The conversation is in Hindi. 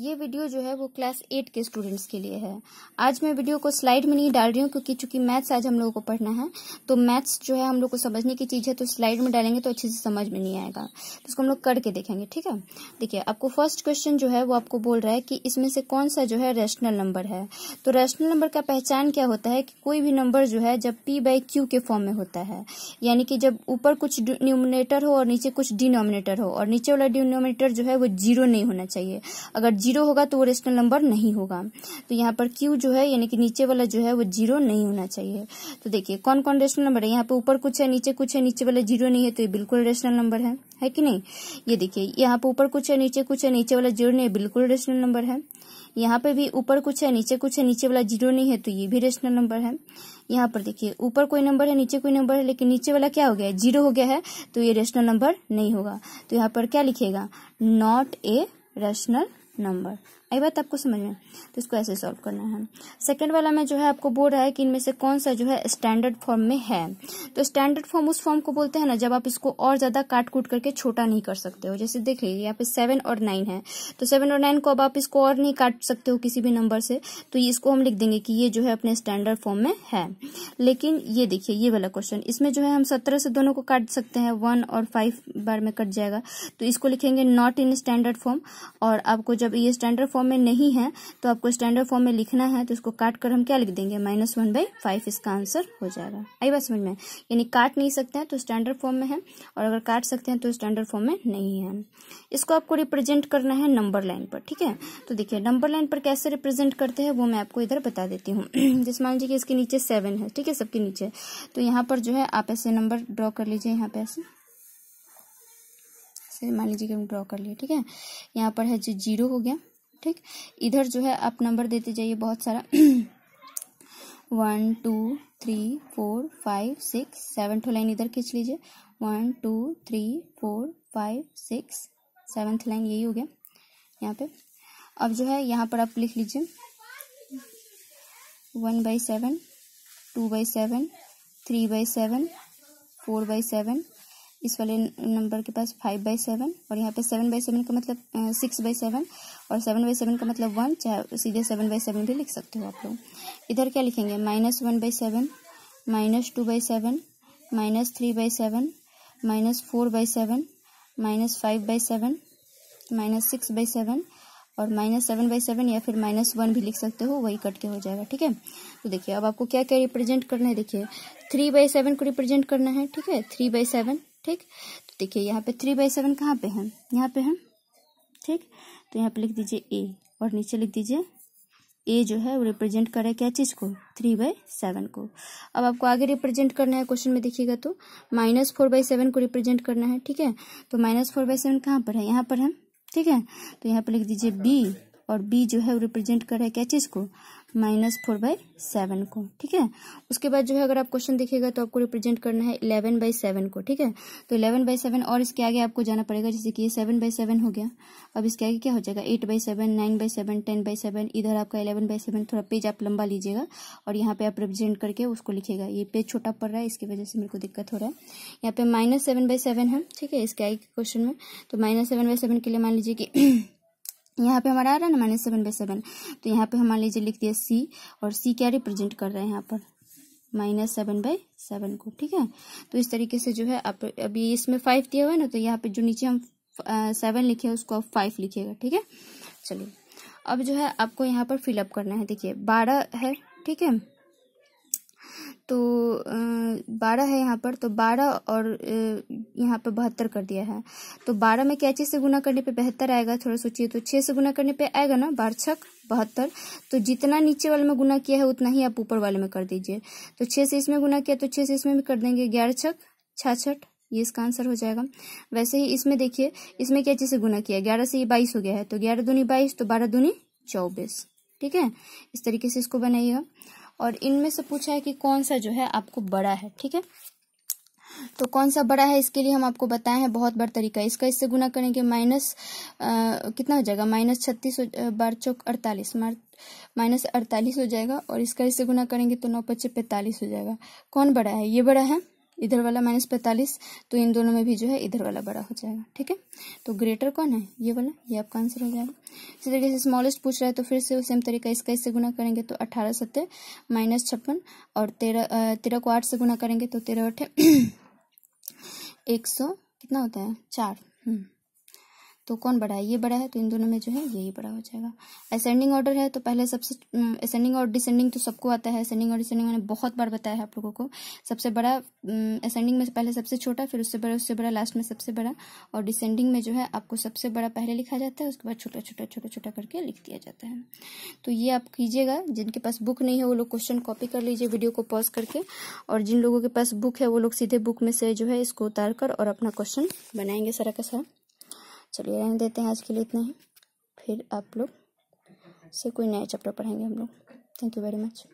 ये वीडियो जो है वो क्लास एट के स्टूडेंट्स के लिए है आज मैं वीडियो को स्लाइड में नहीं डाल रही हूँ क्योंकि चूंकि मैथ्स आज हम लोगों को पढ़ना है तो मैथ्स जो है हम लोग को समझने की चीज़ है तो स्लाइड में डालेंगे तो अच्छे से समझ में नहीं आएगा तो उसको हम लोग करके देखेंगे ठीक है देखिए आपको फर्स्ट क्वेश्चन जो है वो आपको बोल रहा है कि इसमें से कौन सा जो है रेशनल नंबर है तो रेशनल नंबर का पहचान क्या होता है कि कोई भी नंबर जो है जब पी बाई क्यू के फॉर्म में होता है यानी कि जब ऊपर कुछ न्यूमिनेटर हो और नीचे कुछ डिनोमिनेटर हो और नीचे वाला डिनोमिनेटर जो है वो जीरो नहीं होना चाहिए अगर जीरो होगा तो वो रेशनल नंबर नहीं होगा तो यहाँ पर क्यू जो है यानी कि नीचे वाला जो है वो जीरो नहीं होना चाहिए तो देखिए कौन कौन रेशनल नंबर है यहाँ पे ऊपर कुछ है नीचे कुछ है नीचे वाला जीरो नहीं है तो ये बिल्कुल रेशनल नंबर है है कि नहीं ये देखिए यहाँ पे ऊपर कुछ है नीचे कुछ है नीचे वाला जीरो नहीं है बिल्कुल रेशनल नंबर है यहाँ पे भी ऊपर कुछ है नीचे कुछ है नीचे वाला जीरो नहीं है तो ये भी रेशनल नंबर है यहाँ पर देखिए ऊपर कोई नंबर है नीचे कोई नंबर है लेकिन नीचे वाला क्या हो गया जीरो हो गया है तो ये रेशनल नंबर नहीं होगा तो यहाँ पर क्या लिखेगा नॉट ए रेशनल number आई बात आपको समझ में तो इसको ऐसे सॉल्व करना है सेकेंड वाला में जो है आपको बोल रहा है कि इनमें से कौन सा जो है स्टैंडर्ड फॉर्म में है तो स्टैंडर्ड फॉर्म उस फॉर्म को बोलते हैं ना जब आप इसको और ज्यादा काट कूट करके छोटा नहीं कर सकते हो जैसे देख लीजिए यहाँ पे सेवन और नाइन है तो सेवन और नाइन को अब आप इसको और नहीं काट सकते हो किसी भी नंबर से तो इसको हम लिख देंगे कि ये जो है अपने स्टैंडर्ड फॉर्म में है लेकिन ये देखिए ये वाला क्वेश्चन इसमें जो है हम सत्रह से दोनों को काट सकते हैं वन और फाइव बार में कट जाएगा तो इसको लिखेंगे नॉट इन स्टैंडर्ड फॉर्म और आपको जब ये स्टैंडर्ड फॉर्म में नहीं है तो आपको स्टैंडर्ड फॉर्म में लिखना है तो इसको काट कर हम क्या लिख देंगे माइनस वन बाई फाइव इसका आंसर हो जाएगा आई बात समझ में यानी काट नहीं सकते हैं तो स्टैंडर्ड फॉर्म में है और अगर काट सकते हैं तो स्टैंडर्ड फॉर्म में नहीं है इसको आपको रिप्रेजेंट करना है नंबर लाइन पर ठीक है तो देखिए नंबर लाइन पर कैसे रिप्रेजेंट करते हैं वो मैं आपको इधर बता देती हूँ जिस मान लीजिए कि इसके नीचे सेवन है ठीक है सबके नीचे तो यहाँ पर जो है आप ऐसे नंबर ड्रॉ कर लीजिए यहाँ पे ऐसे मान लीजिए कि हम ड्रॉ कर लिए ठीक है यहाँ पर है जो जीरो हो गया ठीक इधर जो है आप नंबर देते जाइए बहुत सारा one two three four five six seven two line इधर खींच लीजिए one two three four five six seventh line यही हो गया यहाँ पे अब जो है यहाँ पर आप लिख लीजिए one by seven two by seven three by seven four by seven इस वाले नंबर के पास फाइव बाई सेवन और यहाँ पे सेवन बाई सेवन का मतलब सिक्स बाई सेवन और सेवन बाई सेवन का मतलब वन चाहे सीधे सेवन बाई सेवन भी लिख सकते हो आप लोग इधर क्या लिखेंगे minus one by seven minus two by seven minus three by seven minus four by seven minus five by seven minus six by seven और माइनस सेवन बाई सेवन या फिर माइनस वन भी लिख सकते हो वही कट के हो जाएगा ठीक है तो देखिए अब आपको क्या क्या रिप्रेजेंट करना है देखिए थ्री बाई सेवन को रिप्रेजेंट करना है ठीक है थ्री बाई सेवन ठीक तो देखिए यहाँ पे थ्री बाई सेवन कहाँ पे है यहाँ पे है ठीक तो यहाँ पे लिख दीजिए ए और नीचे लिख दीजिए ए जो है वो रिप्रेजेंट करे क्या चीज़ को थ्री बाई सेवन को अब आपको आगे रिप्रेजेंट करना है क्वेश्चन में देखिएगा तो माइनस फोर बाई सेवन को रिप्रेजेंट करना है ठीक है तो माइनस फोर बाई सेवन कहाँ पर है यहाँ पर है ठीक है तो यहाँ पर लिख दीजिए बी और बी जो है वो रिप्रेजेंट कर रहा है क्या चीज़ को माइनस फोर बाई सेवन को ठीक है उसके बाद जो है अगर आप क्वेश्चन देखिएगा तो आपको रिप्रेजेंट करना है इलेवन बाई सेवन को ठीक है तो इलेवन बाई सेवन और इसके आगे आपको जाना पड़ेगा जैसे कि ये सेवन बाई सेवन हो गया अब इसके आगे क्या हो जाएगा eight by seven nine by seven ten by seven इधर आपका इलेवन बाई सेवन थोड़ा पेज आप लंबा लीजिएगा और यहाँ पे आप रिप्रेजेंट करके उसको लिखिएगा ये पेज छोटा पड़ रहा है इसकी वजह से मेरे को दिक्कत हो रहा है यहाँ पे माइनस सेवन बाई सेवन है ठीक है इसके आगे क्वेश्चन में तो माइनस सेवन बाई सेवन के लिए मान लीजिए कि यहाँ पे हमारा आ रहा है ना माइनस सेवन बाई सेवन तो यहाँ पे हम मान लीजिए लिख दिया सी और सी क्या रिप्रेजेंट कर रहे हैं यहाँ पर माइनस सेवन बाई सेवन को ठीक है तो इस तरीके से जो है आप अभी इसमें फाइव दिया हुआ है ना तो यहाँ पे जो नीचे हम सेवन लिखे उसको आप फाइव लिखिएगा ठीक है चलिए अब जो है आपको यहाँ पर फिलअप करना है देखिए बारह है ठीक है तो बारह है यहाँ पर तो बारह और यहाँ पर बहत्तर कर दिया है तो बारह में चीज़ से गुना करने पे बेहतर आएगा थोड़ा सोचिए तो छः से गुना करने पे आएगा ना बारह छक बहत्तर तो जितना नीचे वाले में गुना किया है उतना ही आप ऊपर वाले में कर दीजिए तो छः से इसमें गुना किया तो छः से इसमें भी कर देंगे ग्यारह छक छाछठ ये इसका आंसर हो जाएगा वैसे ही इसमें देखिए इसमें चीज़ से गुना किया ग्यारह से ये बाईस हो गया है तो ग्यारह दूनी बाईस तो बारह दूनी चौबीस ठीक है इस तरीके से इसको बनाइएगा और इनमें से पूछा है कि कौन सा जो है आपको बड़ा है ठीक है तो कौन सा बड़ा है इसके लिए हम आपको बताए हैं बहुत बड़ा तरीका इसका इससे गुना करेंगे माइनस कितना हो जाएगा माइनस छत्तीस बार चौक अड़तालीस माइनस अड़तालीस हो जाएगा और इसका इससे गुना करेंगे तो नौ पच्चीस पैंतालीस हो जाएगा कौन बड़ा है ये बड़ा है इधर वाला माइनस पैंतालीस तो इन दोनों में भी जो है इधर वाला बड़ा हो जाएगा ठीक है तो ग्रेटर कौन है ये वाला ये आपका आंसर हो जाएगा इसी तरीके से स्मॉलेस्ट पूछ रहा है तो फिर से सेम तरीका इसका इससे गुना करेंगे तो अठारह सत्तर माइनस छप्पन और तेरह तेरह को आठ से गुना करेंगे तो तेरह अठे एक सौ कितना होता है चार हम्म। तो कौन बड़ा है ये बड़ा है तो इन दोनों में जो है यही बड़ा हो जाएगा असेंडिंग ऑर्डर है तो पहले सबसे असेंडिंग और डिसेंडिंग तो सबको आता है असेंडिंग और डिसेंडिंग मैंने बहुत बार बताया है आप लोगों को सबसे बड़ा असेंडिंग में पहले सबसे छोटा फिर उससे बड़ा उससे बड़ा लास्ट में सबसे बड़ा और डिसेंडिंग में जो है आपको सबसे बड़ा पहले लिखा जाता है उसके बाद छोटा छोटा छोटा छोटा करके लिख दिया जाता है तो ये आप कीजिएगा जिनके पास बुक नहीं है वो लोग क्वेश्चन कॉपी कर लीजिए वीडियो को पॉज करके और जिन लोगों के पास बुक है वो लोग सीधे बुक में से जो है इसको उतार कर और अपना क्वेश्चन बनाएंगे सारा का सारा चलिए रहने देते हैं आज के लिए इतना ही फिर आप लोग से कोई नया चैप्टर पढ़ेंगे हम लोग थैंक यू वेरी मच